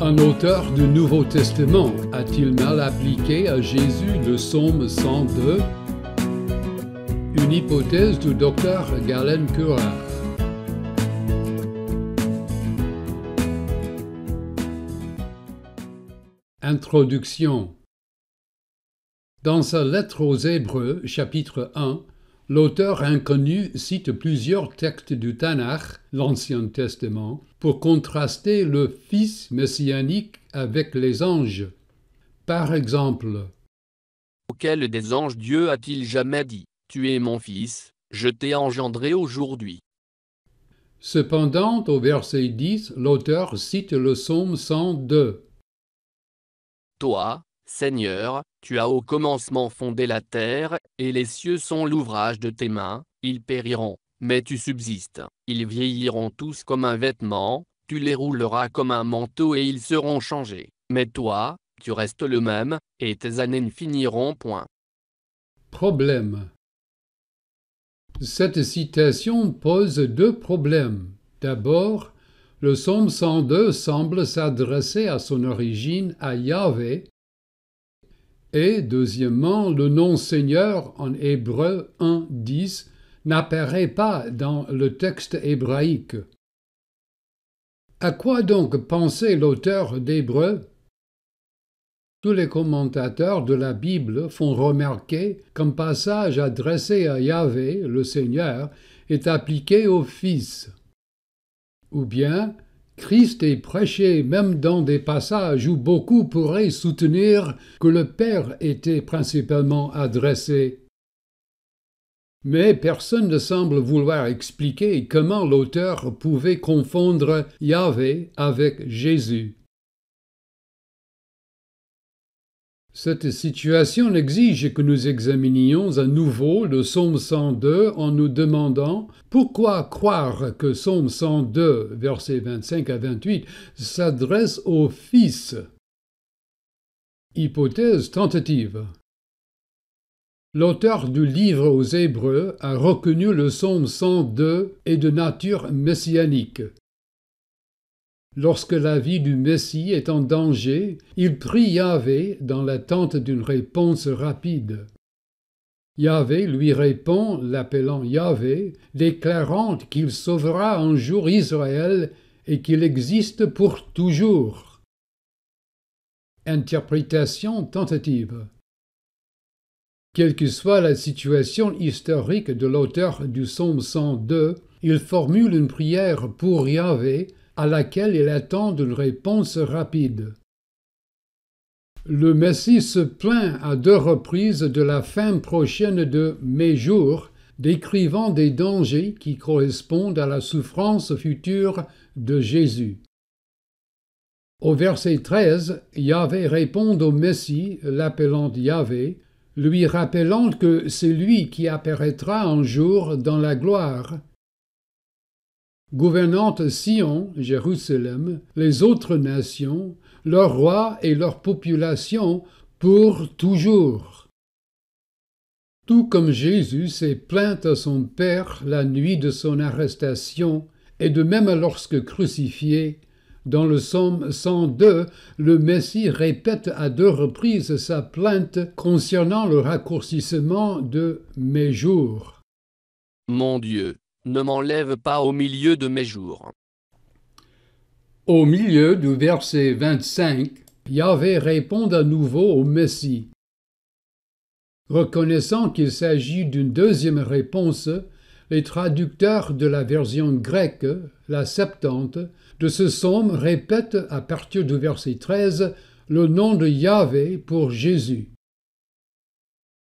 Un auteur du Nouveau Testament a-t-il mal appliqué à Jésus le psaume 102 Une hypothèse du docteur Galen Curat Introduction Dans sa lettre aux Hébreux, chapitre 1, L'auteur inconnu cite plusieurs textes du Tanakh, l'Ancien Testament, pour contraster le Fils messianique avec les anges. Par exemple, Auquel des anges Dieu a-t-il jamais dit Tu es mon Fils, je t'ai engendré aujourd'hui Cependant, au verset 10, l'auteur cite le psaume 102. Toi, Seigneur, tu as au commencement fondé la terre, et les cieux sont l'ouvrage de tes mains, ils périront, mais tu subsistes, ils vieilliront tous comme un vêtement, tu les rouleras comme un manteau et ils seront changés, mais toi, tu restes le même, et tes années ne finiront point. Problème. Cette citation pose deux problèmes. D'abord, le psaume 102 semble s'adresser à son origine à Yahvé, et deuxièmement, le nom Seigneur en hébreu 1.10 n'apparaît pas dans le texte hébraïque. À quoi donc pensait l'auteur d'Hébreu Tous les commentateurs de la Bible font remarquer qu'un passage adressé à Yahvé, le Seigneur, est appliqué au Fils. Ou bien, Christ est prêché même dans des passages où beaucoup pourraient soutenir que le Père était principalement adressé. Mais personne ne semble vouloir expliquer comment l'auteur pouvait confondre Yahvé avec Jésus. Cette situation exige que nous examinions à nouveau le psaume 102 en nous demandant pourquoi croire que psaume 102, versets 25 à 28, s'adresse au Fils. Hypothèse tentative. L'auteur du livre aux Hébreux a reconnu le psaume 102 est de nature messianique, Lorsque la vie du Messie est en danger, il prie Yahvé dans l'attente d'une réponse rapide. Yahvé lui répond, l'appelant Yahvé, déclarant qu'il sauvera un jour Israël et qu'il existe pour toujours. Interprétation tentative. Quelle que soit la situation historique de l'auteur du psaume 102, il formule une prière pour Yahvé à laquelle il attend une réponse rapide. Le Messie se plaint à deux reprises de la fin prochaine de mes jours, décrivant des dangers qui correspondent à la souffrance future de Jésus. Au verset 13, Yahvé répond au Messie, l'appelant Yahvé, lui rappelant que c'est lui qui apparaîtra un jour dans la gloire, Gouvernante Sion, Jérusalem, les autres nations, leurs rois et leur population pour toujours. Tout comme Jésus s'est plaint à son Père la nuit de son arrestation, et de même lorsque crucifié, dans le psaume 102, le Messie répète à deux reprises sa plainte concernant le raccourcissement de mes jours. Mon Dieu, ne m'enlève pas au milieu de mes jours. Au milieu du verset 25, Yahvé répond à nouveau au Messie. Reconnaissant qu'il s'agit d'une deuxième réponse, les traducteurs de la version grecque, la Septante, de ce psaume répètent à partir du verset 13 le nom de Yahvé pour Jésus.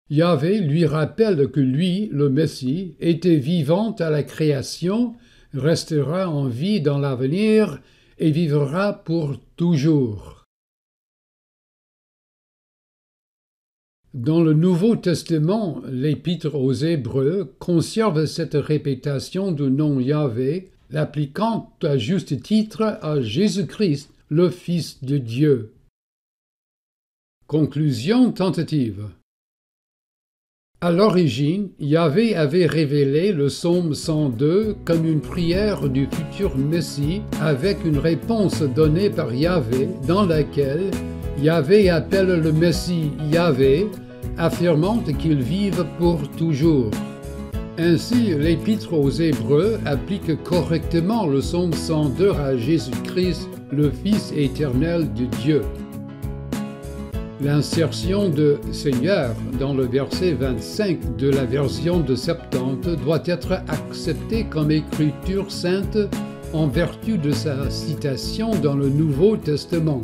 Yahvé lui rappelle que lui, le Messie, était vivant à la création, restera en vie dans l'avenir et vivra pour toujours. Dans le Nouveau Testament, l'Épître aux Hébreux conserve cette répétition du nom Yahvé, l'appliquant à juste titre à Jésus-Christ, le Fils de Dieu. Conclusion tentative. À l'origine, Yahvé avait révélé le psaume 102 comme une prière du futur Messie avec une réponse donnée par Yahvé dans laquelle Yahvé appelle le Messie Yahvé, affirmant qu'il vive pour toujours. Ainsi, l'Épître aux Hébreux applique correctement le psaume 102 à Jésus-Christ, le Fils éternel de Dieu. L'insertion de Seigneur dans le verset 25 de la version de Septante doit être acceptée comme écriture sainte en vertu de sa citation dans le Nouveau Testament.